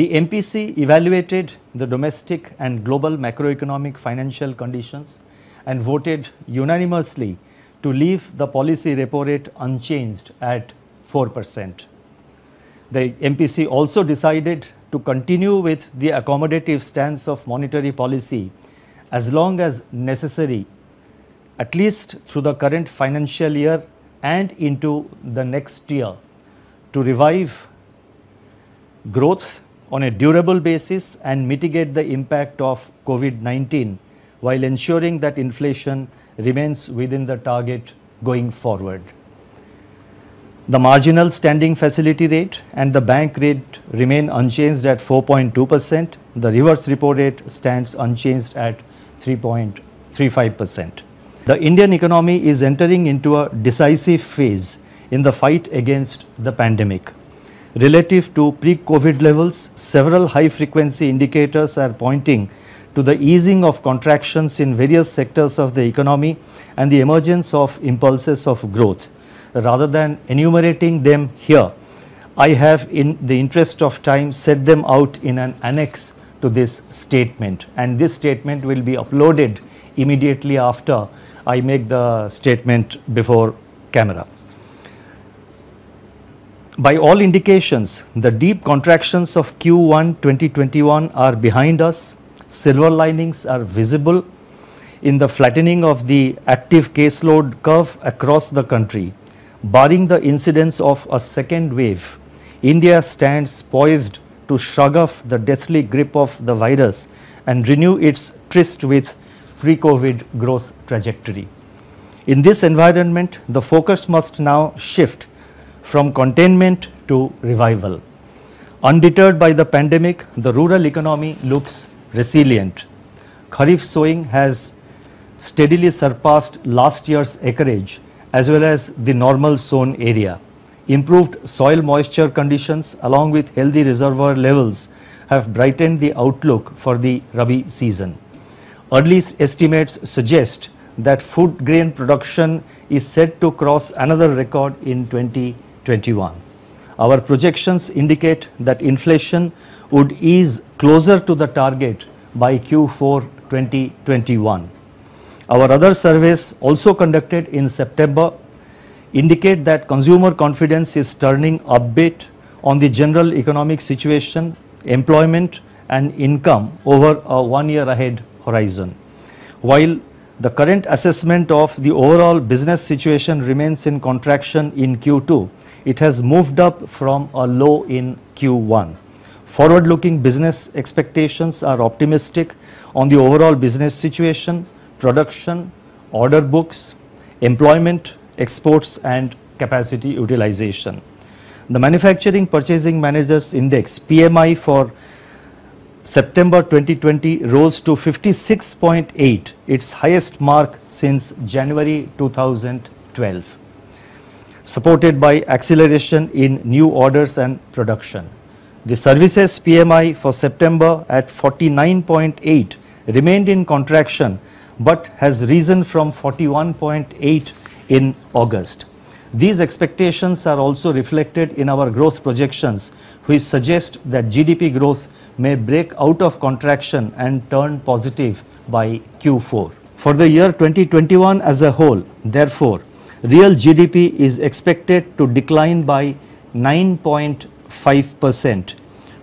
The MPC evaluated the domestic and global macroeconomic financial conditions and voted unanimously to leave the policy repo rate unchanged at 4%. The MPC also decided to continue with the accommodative stance of monetary policy as long as necessary, at least through the current financial year and into the next year to revive growth on a durable basis and mitigate the impact of COVID-19 while ensuring that inflation remains within the target going forward. The marginal standing facility rate and the bank rate remain unchanged at 4.2%. The reverse repo rate stands unchanged at 3.35%. The Indian economy is entering into a decisive phase in the fight against the pandemic relative to pre-COVID levels, several high frequency indicators are pointing to the easing of contractions in various sectors of the economy and the emergence of impulses of growth. Rather than enumerating them here, I have in the interest of time set them out in an annex to this statement and this statement will be uploaded immediately after I make the statement before camera by all indications, the deep contractions of Q1 2021 are behind us. Silver linings are visible in the flattening of the active caseload curve across the country. Barring the incidence of a second wave, India stands poised to shrug off the deathly grip of the virus and renew its tryst with pre-COVID growth trajectory. In this environment, the focus must now shift from containment to revival. Undeterred by the pandemic, the rural economy looks resilient. Kharif sowing has steadily surpassed last year's acreage as well as the normal sown area. Improved soil moisture conditions along with healthy reservoir levels have brightened the outlook for the Rabi season. Early estimates suggest that food grain production is set to cross another record in 2020. 2021. Our projections indicate that inflation would ease closer to the target by Q4 2021. Our other surveys also conducted in September indicate that consumer confidence is turning upbeat on the general economic situation, employment and income over a one year ahead horizon. While the current assessment of the overall business situation remains in contraction in Q2. It has moved up from a low in Q1. Forward-looking business expectations are optimistic on the overall business situation, production, order books, employment, exports and capacity utilization. The Manufacturing Purchasing Managers Index PMI for September 2020 rose to 56.8, its highest mark since January 2012, supported by acceleration in new orders and production. The services PMI for September at 49.8 remained in contraction but has risen from 41.8 in August. These expectations are also reflected in our growth projections, which suggest that GDP growth may break out of contraction and turn positive by Q4. For the year 2021 as a whole, therefore, real GDP is expected to decline by 9.5 percent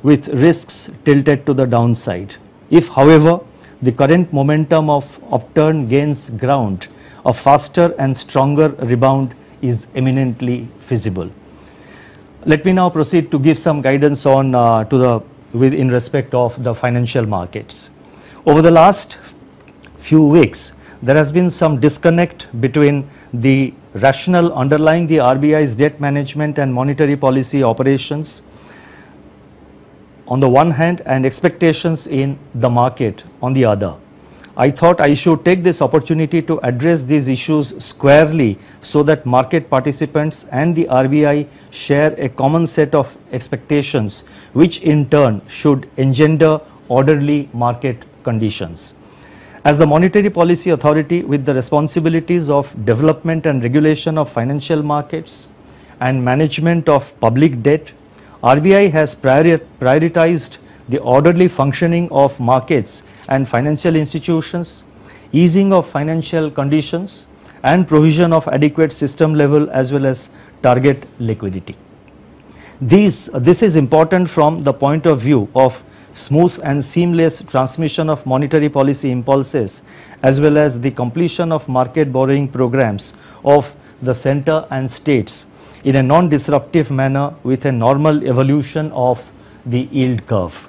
with risks tilted to the downside. If however, the current momentum of upturn gains ground, a faster and stronger rebound is eminently feasible. Let me now proceed to give some guidance on uh, to the with in respect of the financial markets. Over the last few weeks, there has been some disconnect between the rationale underlying the RBI's debt management and monetary policy operations on the one hand and expectations in the market on the other. I thought I should take this opportunity to address these issues squarely so that market participants and the RBI share a common set of expectations which in turn should engender orderly market conditions. As the monetary policy authority with the responsibilities of development and regulation of financial markets and management of public debt, RBI has priori prioritized the orderly functioning of markets and financial institutions, easing of financial conditions and provision of adequate system level as well as target liquidity. These, this is important from the point of view of smooth and seamless transmission of monetary policy impulses as well as the completion of market borrowing programs of the center and states in a non-disruptive manner with a normal evolution of the yield curve.